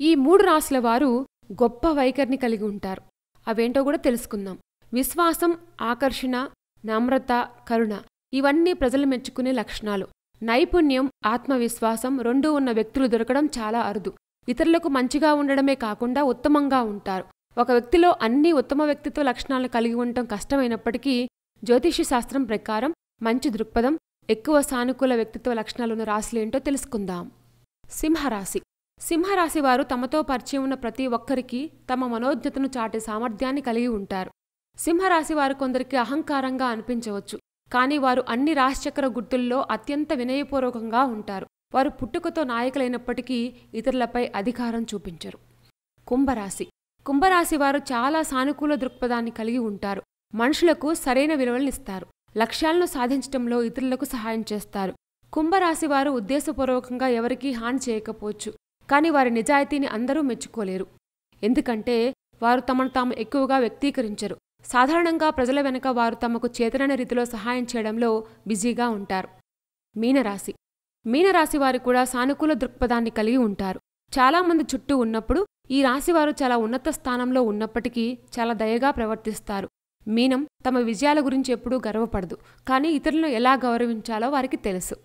ఈ మూడు రాసుల వారు గొప్ప వైఖరిని కలిగి ఉంటారు అవేంటో కూడా తెలుసుకుందాం విశ్వాసం ఆకర్షణ నమ్రత కరుణ ఇవన్నీ ప్రజలు మెచ్చుకునే లక్షణాలు నైపుణ్యం ఆత్మవిశ్వాసం రెండూ ఉన్న వ్యక్తులు దొరకడం చాలా అరుదు ఇతరులకు మంచిగా ఉండడమే కాకుండా ఉత్తమంగా ఉంటారు ఒక వ్యక్తిలో అన్ని ఉత్తమ వ్యక్తిత్వ లక్షణాలను కలిగి ఉండటం కష్టమైనప్పటికీ జ్యోతిష్య శాస్త్రం ప్రకారం మంచి దృక్పథం ఎక్కువ సానుకూల వ్యక్తిత్వ లక్షణాలున్న రాశులేంటో తెలుసుకుందాం సింహరాశి సింహరాశి వారు తమతో పరిచయం ఉన్న ప్రతి ఒక్కరికి తమ మనోజ్ఞతను చాటే సామర్థ్యాన్ని కలిగి ఉంటారు సింహరాశి వారు కొందరికి అహంకారంగా అనిపించవచ్చు కానీ వారు అన్ని రాశిచక్ర గుర్తుల్లో అత్యంత వినయపూర్వకంగా ఉంటారు వారు పుట్టుకతో నాయకులైనప్పటికీ ఇతరులపై అధికారం చూపించరు కుంభరాశి కుంభరాశి వారు చాలా సానుకూల దృక్పథాన్ని కలిగి ఉంటారు మనుషులకు సరైన విలువలను ఇస్తారు లక్ష్యాలను సాధించడంలో ఇతరులకు సహాయం చేస్తారు కుంభరాశి వారు ఉద్దేశపూర్వకంగా ఎవరికీ హాని చేయకపోవచ్చు కానీ వారి నిజాయితీని అందరూ మెచ్చుకోలేరు ఎందుకంటే వారు తమను తాము ఎక్కువగా వ్యక్తీకరించరు సాధారణంగా ప్రజల వెనుక వారు తమకు చేతనైన రీతిలో సహాయం చేయడంలో బిజీగా ఉంటారు మీనరాశి మీనరాశి వారు కూడా సానుకూల దృక్పథాన్ని కలిగి ఉంటారు చాలామంది చుట్టూ ఉన్నప్పుడు ఈ రాశివారు చాలా ఉన్నత స్థానంలో ఉన్నప్పటికీ చాలా దయగా ప్రవర్తిస్తారు మీనం తమ విజయాల గురించి ఎప్పుడూ గర్వపడదు కానీ ఇతరులను ఎలా గౌరవించాలో వారికి తెలుసు